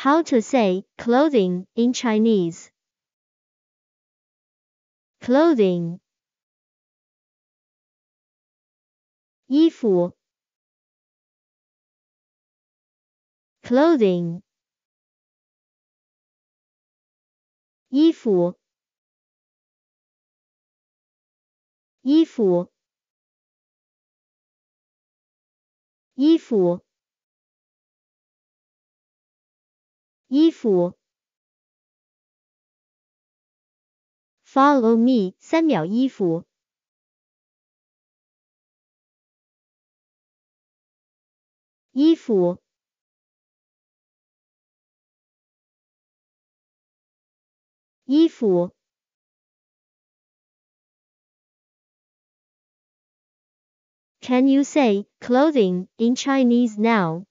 How to say clothing in Chinese. Clothing. 衣服 clothing 衣服衣服衣服衣服。Follow me，三秒衣服。衣服。衣服。Can you say clothing in Chinese now?